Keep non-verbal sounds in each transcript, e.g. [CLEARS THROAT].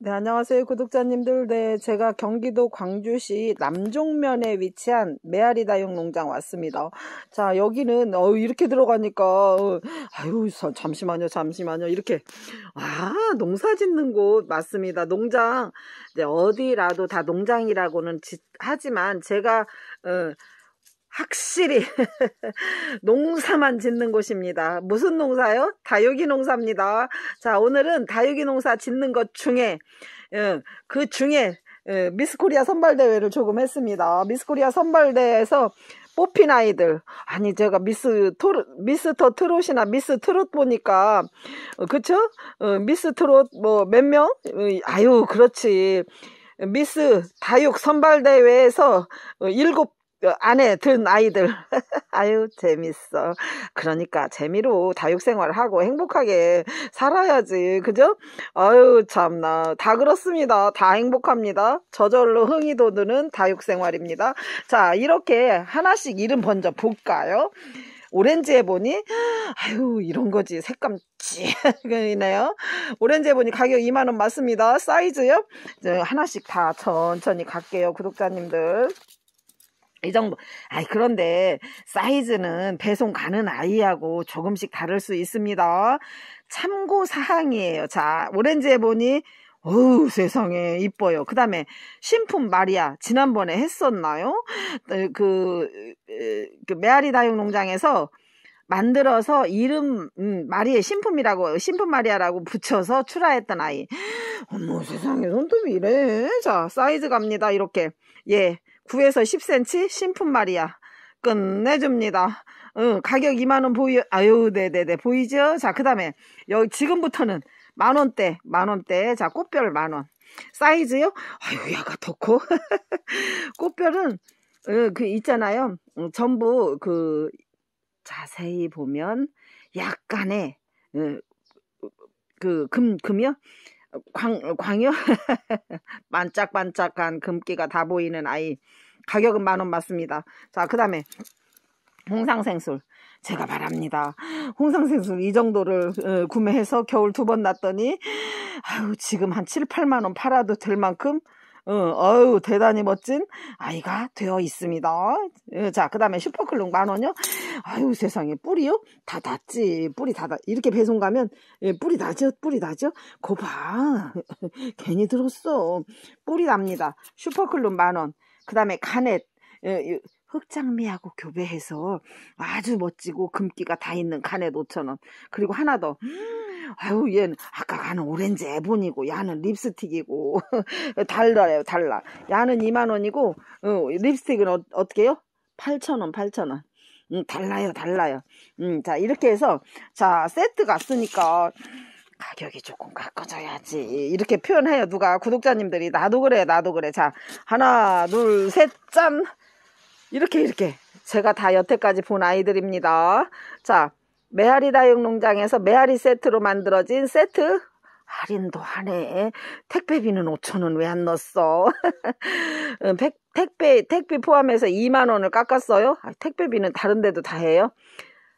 네, 안녕하세요. 구독자님들. 네, 제가 경기도 광주시 남종면에 위치한 메아리다육 농장 왔습니다. 자, 여기는, 어 이렇게 들어가니까, 어, 아유, 잠시만요, 잠시만요. 이렇게, 아, 농사 짓는 곳 맞습니다. 농장, 이제 어디라도 다 농장이라고는 지, 하지만 제가, 어, 확실히 [LAUGHS] 농사만 짓는 곳입니다. 무슨 농사요? 다육이 농사입니다. 자, 오늘은 다육이 농사 짓는 것 중에 예, 그 중에 예, 미스코리아 선발대회를 조금 했습니다. 미스코리아 선발대회에서 뽑힌 아이들 아니 제가 미스 토르 미스터 트롯이나 미스 트롯 보니까 어, 그쵸 어, 미스 트롯 뭐 몇명 어, 아유 그렇지 미스 다육 선발 대회에서 어, 일곱 그 안에 든 아이들 [LAUGHS] 아유 재밌어 그러니까 재미로 다육생활하고 행복하게 살아야지 그죠 아유 참나 다 그렇습니다 다 행복합니다 저절로 흥이 돋는 다육생활입니다 자 이렇게 하나씩 이름 먼저 볼까요 오렌지에 보니 아유 이런 거지 색감 찌이네요 오렌지에 보니 가격 2만원 맞습니다 사이즈요 하나씩 다 천천히 갈게요 구독자님들 이 정도. 아이, 그런데 사이즈는 배송 가는 아이하고 조금씩 다를 수 있습니다. 참고 사항이에요. 자, 오렌지에 보니, 어우, 세상에, 이뻐요. 그 다음에, 신품 마리아, 지난번에 했었나요? 어, 그, 그 메아리 다육 농장에서 만들어서 이름, 음, 마리의 신품이라고, 신품 마리아라고 붙여서 출하했던 아이. 어머, 세상에, 손톱이 이래. 자, 사이즈 갑니다. 이렇게. 예. 9에서 10cm 신품 말이야. 끝내줍니다. 응, 어, 가격 2만원 보이, 아유, 네네네, 네, 네, 보이죠? 자, 그 다음에, 여기, 지금부터는 만원대, 만원대. 자, 꽃별 만원. 사이즈요? 아유, 야가 더 커. [LAUGHS] 꽃별은, 어, 그, 있잖아요. 어, 전부, 그, 자세히 보면, 약간의, 어, 그, 금, 금요? 광, 광요? [LAUGHS] 반짝반짝한 금기가 다 보이는 아이. 가격은 만 원 맞습니다. 자, 그 다음에 홍상생술. 제가 바랍니다. 홍상생술 이 정도를 어, 구매해서 겨울 두 번 났더니 아유 지금 한 7, 8만 원 팔아도 될 만큼 어, 어우, 대단히 멋진 아이가 되어 있습니다. 예, 자, 그 다음에 슈퍼클롱 만원요. 아유, 세상에, 뿌리요? 다 닿지. 뿌리 다 닿, 이렇게 배송 가면, 예, 뿌리 나죠? 뿌리 나죠? 고 봐. [LAUGHS] 괜히 들었어. 뿌리 납니다. 슈퍼클론 만원. 그 다음에 가넷. 예, 흑장미하고 교배해서 아주 멋지고 금기가 다 있는 가넷 5천원. 그리고 하나 더. 음. 아유 얘는 아까 가는 오렌지 애본이고 야는 립스틱이고 [LAUGHS] 달러래요 달라 야는 2만원이고 어, 립스틱은 어, 어떻게 요 8천원 8천원 음, 달라요 달라요 음, 자 이렇게 해서 자 세트 갔으니까 가격이 조금 깎아져야지 이렇게 표현해요 누가 구독자님들이 나도 그래 나도 그래 자 하나 둘셋짠 이렇게 이렇게 제가 다 여태까지 본 아이들입니다 자 메아리 다육농장에서 메아리 세트로 만들어진 세트 할인도 하네. 택배비는 5천원 왜 안 넣었어? [LAUGHS] 음, 택배, 아, 택배 포함해서 2만원을 깎았어요? 택배비는 다른데도 다 해요?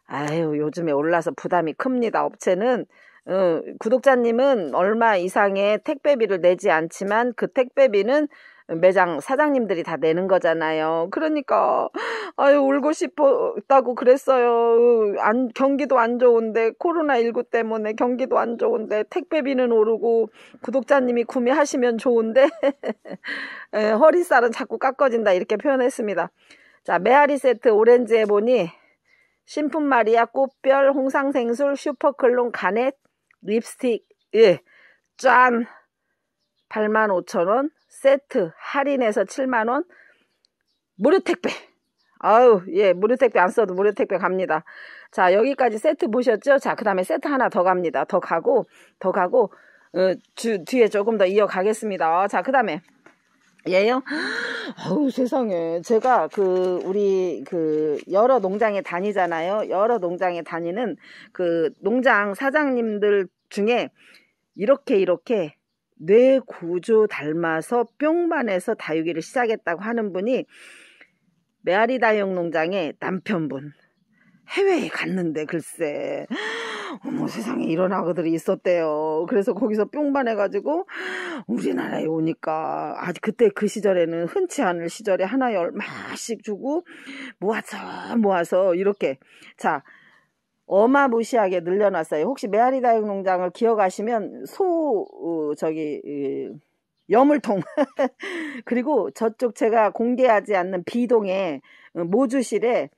아유, 요즘에 올라서 부담이 큽니다. 업체는. 어, 구독자님은 얼마 이상의 택배비를 내지 않지만 그 택배비는 매장 사장님들이 다 내는 거잖아요. 그러니까 아유 울고 싶었다고 그랬어요. 안 경기도 안 좋은데 코로나 19 때문에 경기도 안 좋은데 택배비는 오르고 구독자님이 구매하시면 좋은데 [LAUGHS] 에, 허리살은 자꾸 깎아진다 이렇게 표현했습니다. 자 메아리 세트 오렌지 해보니 신품 마리아 꽃별 홍상생술 슈퍼클론 가넷 립스틱 예. 짠 85,000원 세트 할인해서 7만원 무료 택배 아우 예 무료 택배 안 써도 무료 택배 갑니다 자 여기까지 세트 보셨죠 자그 다음에 세트 하나 더 갑니다 더 가고 더 가고 어, 주, 뒤에 조금 더 이어가겠습니다 자그 다음에 예요? 아우 세상에 제가 그 우리 그 여러 농장에 다니잖아요. 여러 농장에 다니는 그 농장 사장님들 중에 이렇게 이렇게 뇌 구조 닮아서 뿅만해서 다육이를 시작했다고 하는 분이 메아리 다육 농장의 남편분 해외에 갔는데 글쎄 어머 세상에 이런 아어들이 있었대요. 그래서 거기서 뿅만 해가지고 우리나라에 오니까 아직 그때 그 시절에는 흔치 않을 시절에 하나에 얼마씩 주고 모아서 모아서 이렇게 자 어마무시하게 늘려놨어요. 혹시 메아리 다육 농장을 기억하시면 소 어, 저기 어, 여물통 [LAUGHS] 그리고 저쪽 제가 공개하지 않는 비동의 어, 모주실에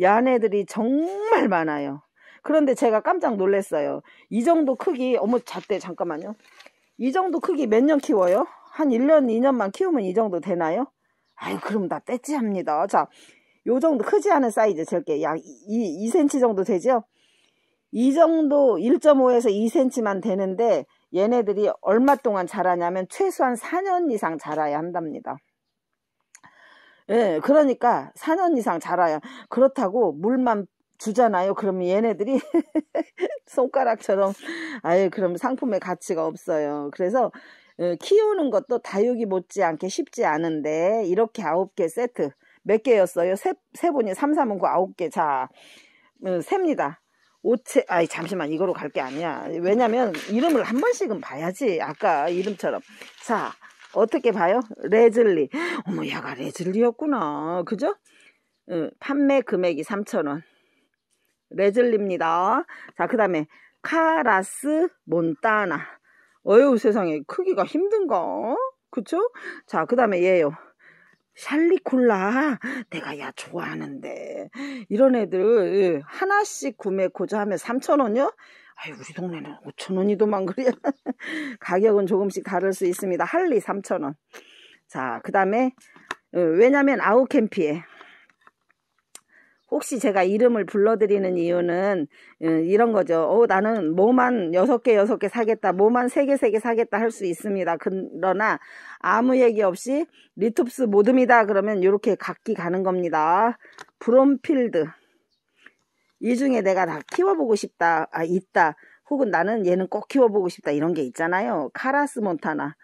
야네들이 정말 많아요. 그런데 제가 깜짝 놀랐어요. 이 정도 크기 어머 잣대 잠깐만요. 이 정도 크기 몇 년 키워요? 한 1년 2년만 키우면 이 정도 되나요? 아유 그럼 다 떼찌합니다. 자요 정도 크지 않은 사이즈 저렇게 약 2, 2cm 정도 되죠? 이 정도 1.5에서 2cm만 되는데 얘네들이 얼마 동안 자라냐면 최소한 4년 이상 자라야 한답니다. 예, 그러니까 4년 이상 자라야 그렇다고 물만 주잖아요. 그러면 얘네들이 [LAUGHS] 손가락처럼 아예 그럼 상품의 가치가 없어요. 그래서 어, 키우는 것도 다육이 못지않게 쉽지 않은데 이렇게 9개 세트 몇 개였어요? 세, 세 분이 3, 3, 9, 9개 자 어, 셉니다. 오체 아이 잠시만 이거로 갈 게 아니야 왜냐면 이름을 한 번씩은 봐야지 아까 이름처럼 자 어떻게 봐요 레즐리 어머 야가 레즐리였구나 그죠 응, 어, 판매 금액이 3,000원 레즐리입니다 자 그 다음에 카라스 몬타나 어휴 세상에 크기가 힘든가 그쵸 자그 다음에 얘요 샬리쿨라 내가 야 좋아하는데 이런 애들 하나씩 구매 고조하면 3,000원요? 아이 우리 동네는 5,000원이 도만 그래 가격은 조금씩 다를 수 있습니다 할리 3,000원 자그 다음에 어, 왜냐면 아우캠피에 혹시 제가 이름을 불러드리는 이유는 어, 이런 거죠. 어, 나는 뭐만 여섯 개 여섯 개 사겠다, 뭐만 세개세 개 사겠다 할 수 있습니다. 그러나 아무 얘기 없이 리톱스 모듬이다 그러면 이렇게 각기 가는 겁니다. 브롬필드 이 중에 내가 다 키워보고 싶다, 아 있다. 혹은 나는 얘는 꼭 키워보고 싶다 이런 게 있잖아요. 카라스 몬타나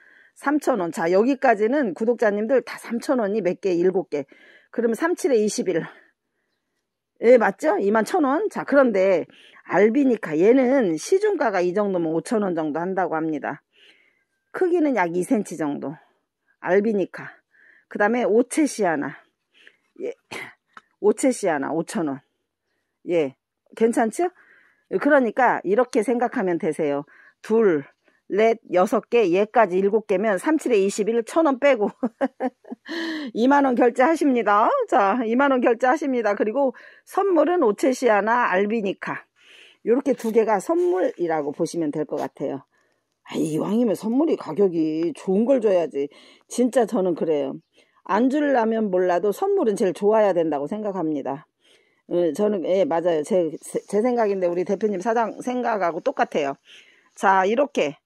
3,000원. 자 여기까지는 구독자님들 다 3,000원이 몇 개, 7개. 그러면 37에 21. 예, 맞죠? 2 1 0 0 0원 자, 그런데 알비니카 얘는 시중가가 이 정도면 5 0 0 0원 정도 한다고 합니다. 크기는 약 2cm 정도. 알비니카. 그 다음에 오체시아나. 예. [CLEARS THROAT] 오체시아나 5 0 0 0원 예. 괜찮죠? 그러니까 이렇게 생각하면 되세요. 둘, 렛 6개, 얘까지 7개면 37에 21, 1000원 빼고 2만원 [LAUGHS] 결제하십니다. 자, 2만원 결제하십니다. 그리고 선물은 오체시아나 알비니카 이렇게 두 개가 선물이라고 보시면 될 것 같아요. 아, 이왕이면 선물이 가격이 좋은 걸 줘야지. 진짜 저는 그래요. 안 줄라면 몰라도 선물은 제일 좋아야 된다고 생각합니다. 어, 저는 예 맞아요 제, 제 생각인데 우리 대표님 사장 생각하고 똑같아요 자 이렇게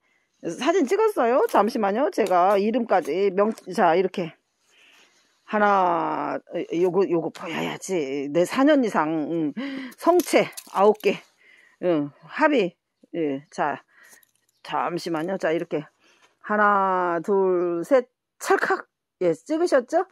사진 찍었어요. 잠시만요. 제가 이름까지 명, 자, 이렇게. 하나, 요거, 요거 보여야지. 내 4년 이상, 음, 성체 9개. 음, 합의. 예, 자, 잠시만요. 자, 이렇게. 하나, 둘, 셋, 찰칵. 예, 찍으셨죠?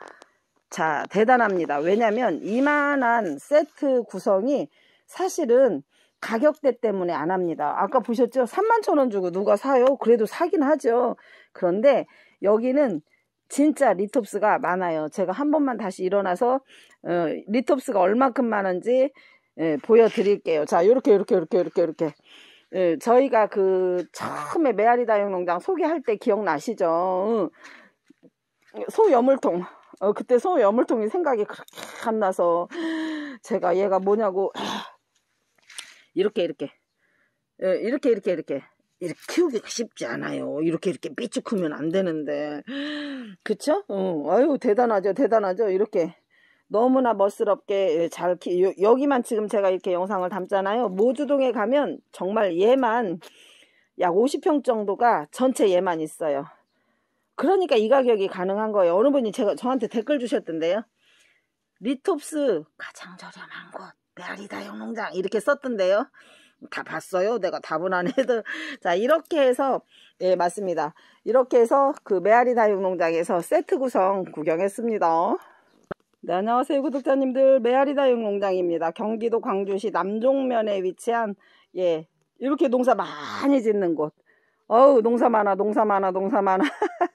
자, 대단합니다. 왜냐면 이만한 세트 구성이 사실은 가격대 때문에 안 합니다. 아까 보셨죠? 3만 천 원 주고 누가 사요? 그래도 사긴 하죠. 그런데 여기는 진짜 리톱스가 많아요. 제가 한 번만 다시 일어나서 어, 리톱스가 얼마큼 많은지 예, 보여드릴게요. 자, 이렇게 이렇게 이렇게 이렇게 이렇게 예, 저희가 그 처음에 메아리 다육농장 소개할 때 기억나시죠? 소 여물통 어, 그때 소 여물통이 생각이 그렇게 안 나서 제가 얘가 뭐냐고 이렇게 이렇게 예, 이렇게 이렇게 이렇게 이렇게 키우기가 쉽지 않아요. 이렇게 이렇게 삐쭉 크면 안 되는데 [GASPS] 그쵸? 어, 아유 대단하죠, 대단하죠. 이렇게 너무나 멋스럽게 예, 잘 키. 여, 여기만 지금 제가 이렇게 영상을 담잖아요. 모주동에 가면 정말 얘만 약 50평 정도가 전체 얘만 있어요. 그러니까 이 가격이 가능한 거예요. 어느 분이 제가 저한테 댓글 주셨던데요. 리톱스 가장 저렴한 곳. 메아리다 영농장 이렇게 썼던데요. 다 봤어요. 내가 답은 안 해도. [LAUGHS] 자, 이렇게 해서, 예, 맞습니다. 이렇게 해서 그 메아리 다육농장에서 세트 구성 구경했습니다. 네, 안녕하세요. 구독자님들. 메아리 다육농장입니다. 경기도 광주시 남종면에 위치한, 예, 이렇게 농사 많이 짓는 곳. 어우, 농사 많아, 농사 많아, 농사 많아. [LAUGHS]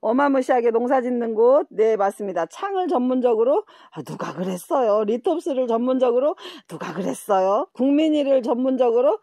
어마무시하게 농사 짓는 곳, 네, 맞습니다. 창을 전문적으로, 아, 누가 그랬어요? 리톱스를 전문적으로, 누가 그랬어요? 국민이를 전문적으로,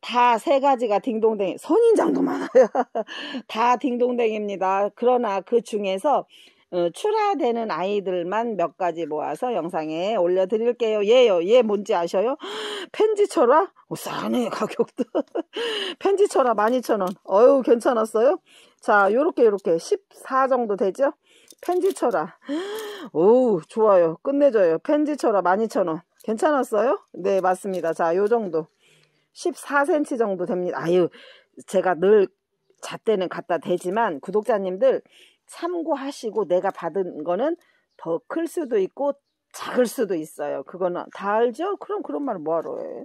다 세 가지가 딩동댕이, 선인장도 많아요. [LAUGHS] 다 딩동댕입니다. 그러나 그 중에서 어, 출하되는 아이들만 몇 가지 모아서 영상에 올려드릴게요. 예요. 예 뭔지 아셔요? [GASPS] 편지철화? 오, 싸네 가격도. [LAUGHS] 편지철화 12,000원. 어유 괜찮았어요? 자 요렇게 요렇게 14 정도 되죠? 편지철화. [GASPS] 오 좋아요. 끝내줘요. 편지철화 12,000원. 괜찮았어요? 네 맞습니다. 자요 정도. 14cm 정도 됩니다. 아유 제가 늘 잣대는 갖다 대지만 구독자님들 참고하시고 내가 받은 거는 더 클 수도 있고 작을 수도 있어요. 그거는 다 알죠? 그럼 그런 말 뭐하러 해?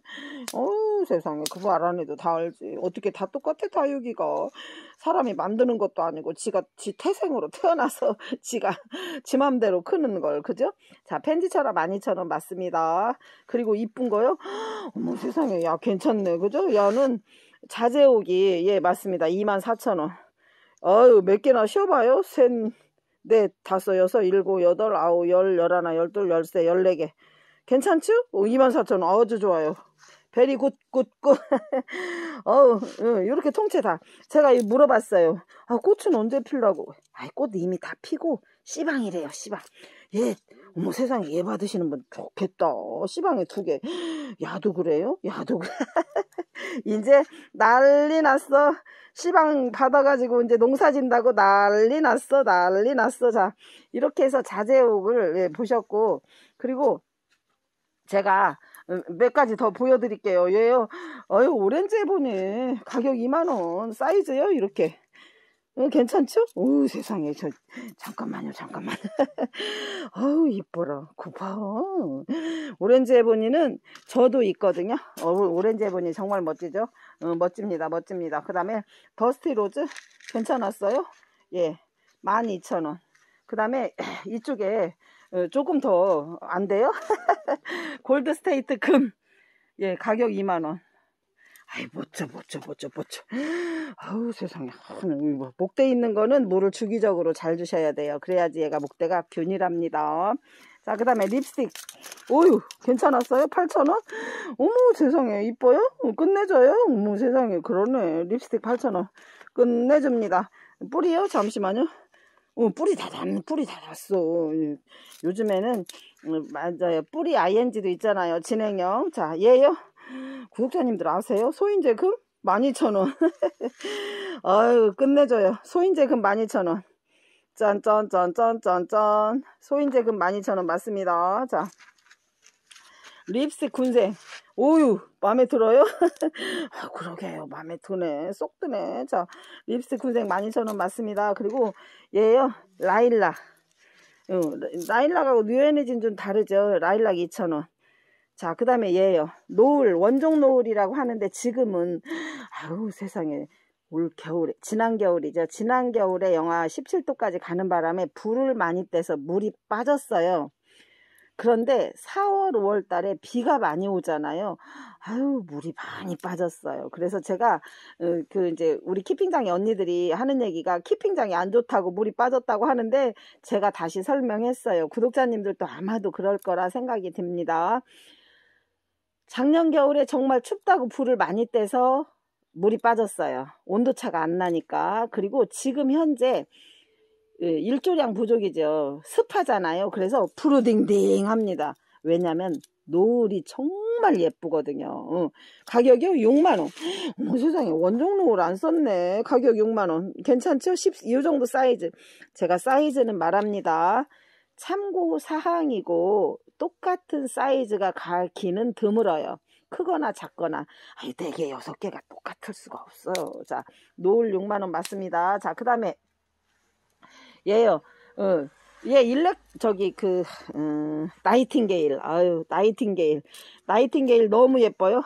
어 세상에 그말안 해도 다 알지. 어떻게 다 똑같아 다육기가 사람이 만드는 것도 아니고 지가 지 태생으로 태어나서 [LAUGHS] 지가 지 맘대로 크는 걸 그죠? 자 펜지처럼 많이처럼 맞습니다. 그리고 이쁜 거요? [GASPS] 어머 세상에 야 괜찮네 그죠? 야는 자제옥이예 맞습니다. 24,000원. 어유 몇 개나 쉬어봐요. 셋, 넷, 다섯, 여섯, 일곱, 여덟, 아홉, 열, 열하나, 열둘, 열세, 열네 개. 괜찮죠? 24,000원 아주 좋아요. 베리 굿, 굿, 굿. [LAUGHS] 어우, 이렇게 통째 다. 제가 물어봤어요. 아, 꽃은 언제 필라고? 아이, 꽃 이미 다 피고, 씨방이래요, 씨방. 예, 어머 세상에 예 받으시는 분 좋겠다. 씨방에 두 개. 야도 그래요? 야도 그래. [LAUGHS] 이제 난리 났어. 시방 받아가지고 이제 농사 진다고 난리 났어. 난리 났어. 자, 이렇게 해서 자재옥을 예, 보셨고, 그리고 제가 몇 가지 더 보여드릴게요. 얘요, 어유 오렌지 보니 가격 2만원, 사이즈요, 이렇게. 어, 괜찮죠? 오 세상에 저 잠깐만요 잠깐만 아우 [LAUGHS] 이뻐라 구파 오렌지 에보니는 저도 있거든요 어, 오렌지 에보니 정말 멋지죠 어, 멋집니다 멋집니다 그 다음에 더스티 로즈 괜찮았어요 예 12,000원 그 다음에 이쪽에 어, 조금 더 안 돼요 [LAUGHS] 골드 스테이트 금예 가격 2만원 아이 못쳐못쳐못쳐못쳐 아우 세상에 음, 뭐, 목대 있는 거는 물을 주기적으로 잘 주셔야 돼요 그래야지 얘가 목대가 균일합니다 자 그 다음에 립스틱 오유 괜찮았어요? 8,000원? 어머 세상에 이뻐요? 어, 끝내줘요? 어머 세상에 그러네 립스틱 8,000원 끝내줍니다 뿌리요? 잠시만요 어, 뿌리 다닿 뿌리 다닿어 요즘에는 음, 맞아요. 뿌리 ING도 있잖아요. 진행형. 자, 얘요. 구독자님들 아세요? 소인제금 12,000원 [LAUGHS] 아유 끝내줘요 소인제금 12,000원 짠짠짠짠짠짠 소인제금 12,000원 맞습니다 자 립스 군생 오유 마음에 들어요? [LAUGHS] 아, 그러게요 마음에 드네 쏙 드네 자 립스 군생 12,000원 맞습니다 그리고 얘요 라일락 어, 라일락하고 뉴엔의 진좀 다르죠 라일락 2,000원 자, 그 다음에 얘예요. 노을, 원종 노을이라고 하는데 지금은 아우 세상에 올 겨울에 지난 겨울이죠. 지난 겨울에 영하 17도까지 가는 바람에 불을 많이 떼서 물이 빠졌어요. 그런데 4월, 5월 달에 비가 많이 오잖아요. 아유, 물이 많이 빠졌어요. 그래서 제가, 어, 그, 이제, 우리 키핑장의 언니들이 하는 얘기가 키핑장이 안 좋다고 물이 빠졌다고 하는데 제가 다시 설명했어요. 구독자님들도 아마도 그럴 거라 생각이 듭니다. 작년 겨울에 정말 춥다고 불을 많이 떼서 물이 빠졌어요. 온도차가 안 나니까. 그리고 지금 현재 그 일조량 부족이죠. 습하잖아요. 그래서 푸르딩딩합니다. 왜냐면 노을이 정말 예쁘거든요. 어. 가격이 6만원. 어머 세상에 원종 노을 안 썼네. 가격 6만원. 괜찮죠? 10, 이 정도 사이즈. 제가 사이즈는 말합니다. 참고 사항이고 똑같은 사이즈가 가기는 드물어요. 크거나 작거나 아니 대개 네 여섯 개가 똑같을 수가 없어요. 자, 노을 6만 원 맞습니다. 자, 그다음에 얘요. 어, 얘 일렉 저기 그 음, 나이팅게일. 아유, 나이팅게일. 나이팅게일 너무 예뻐요.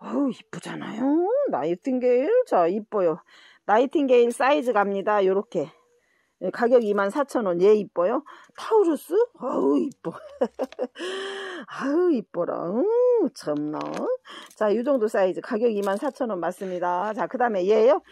어우, 이쁘잖아요. 나이팅게일. 자, 이뻐요. 나이팅게일 사이즈 갑니다. 요렇게. 예, 가격 24,000원 얘 예, 이뻐요 타우루스 아우 이뻐 [LAUGHS] 아우 이뻐라 음, 참나 자이정도 사이즈 가격 24,000원 맞습니다 자그 다음에 얘요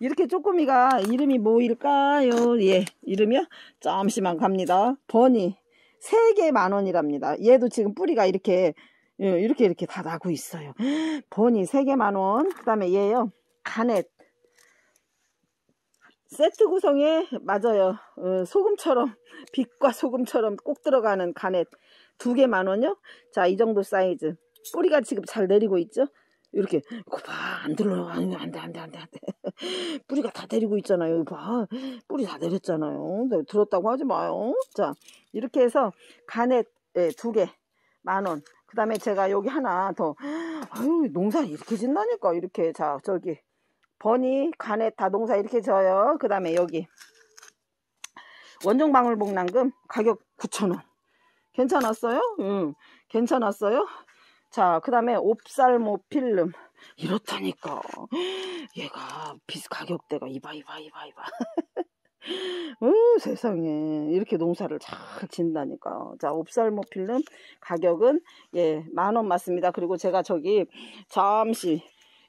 이렇게 쪼꼬미가 이름이 뭐일까요 예 이름이요 잠시만 갑니다 버니 3개 만원이랍니다 얘도 지금 뿌리가 이렇게 예, 이렇게 이렇게 다 나고 있어요 [GASPS] 버니 3개 만원 그 다음에 얘요 가넷 세트 구성에 맞아요. 어, 소금처럼 [LAUGHS] 빛과 소금처럼 꼭 들어가는 가넷 두개 만원요. 자이 정도 사이즈 뿌리가 지금 잘 내리고 있죠. 이렇게 봐안 들러 안돼 안돼 안돼 안돼 [LAUGHS] 뿌리가 다 내리고 있잖아요. 봐 뿌리 다 내렸잖아요. 네, 들었다고 하지 마요. 자 이렇게 해서 가넷 예, 두개 만원. 그 다음에 제가 여기 하나 더 아유 농사 이렇게 짓나니까 이렇게 자 저기 버니, 간에다 농사 이렇게 져요. 그 다음에 여기 원종 방울복 랑금 가격 9,000원. 괜찮았어요? 응, 괜찮았어요? 자, 그 다음에 옵살모 필름. 이렇다니까. 얘가 비슷 가격대가 이봐, 이봐, 이봐, 이봐. 음, [LAUGHS] 세상에 이렇게 농사를 잘 진다니까 자 옵살모 필름 가격은 예만원 맞습니다 그리고 제가 저기 잠시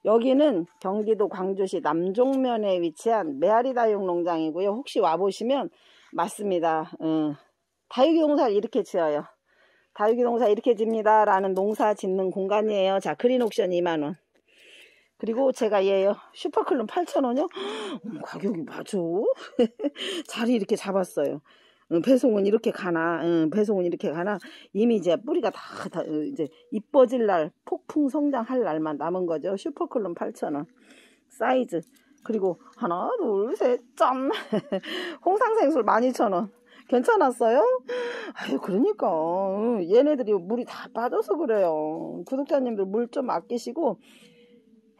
여기는 경기도 광주시 남종면에 위치한 메아리 다육 농장이고요. 혹시 와보시면 맞습니다. 음, 다육이 농사를 이렇게 지어요. 다육이 농사 이렇게 집니다. 라는 농사 짓는 공간이에요. 자, 그린옥션 2만원. 그리고 제가 얘요. 슈퍼클론 8,000원이요? 가격이 맞아. [LAUGHS] 자리 이렇게 잡았어요. 배송은 이렇게 가나, 응, 배송은 이렇게 가나, 이미 이제 뿌리가 다, 다 어, 이제 이뻐질 날, 폭풍 성장할 날만 남은 거죠. 슈퍼클론 8,000원. 사이즈. 그리고 하나, 둘, 셋, 짠! [LAUGHS] 홍상생술 12,000원. 괜찮았어요? 아유, 그러니까. 얘네들이 물이 다 빠져서 그래요. 구독자님들 물 좀 아끼시고,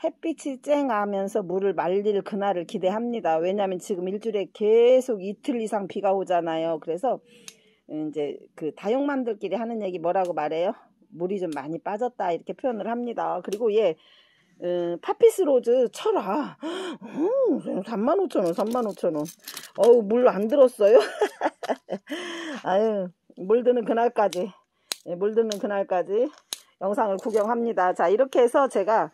햇빛이 쨍하면서 물을 말릴 그날을 기대합니다. 왜냐하면 지금 일주일에 계속 이틀 이상 비가 오잖아요. 그래서 이제 그 다육맘들끼리 하는 얘기 뭐라고 말해요? 물이 좀 많이 빠졌다 이렇게 표현을 합니다. 그리고 예, 음, 어, 파피스 로즈 쳐라. 음, 35,000원 35,000원 어우 물 안 들었어요? [LAUGHS] 아유 물드는 그날까지 예, 물드는 그날까지 영상을 구경합니다. 자 이렇게 해서 제가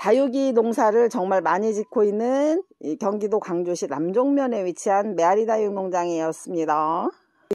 다육이 농사를 정말 많이 짓고 있는 경기도 광주시 남종면에 위치한 메아리 다육 농장이었습니다.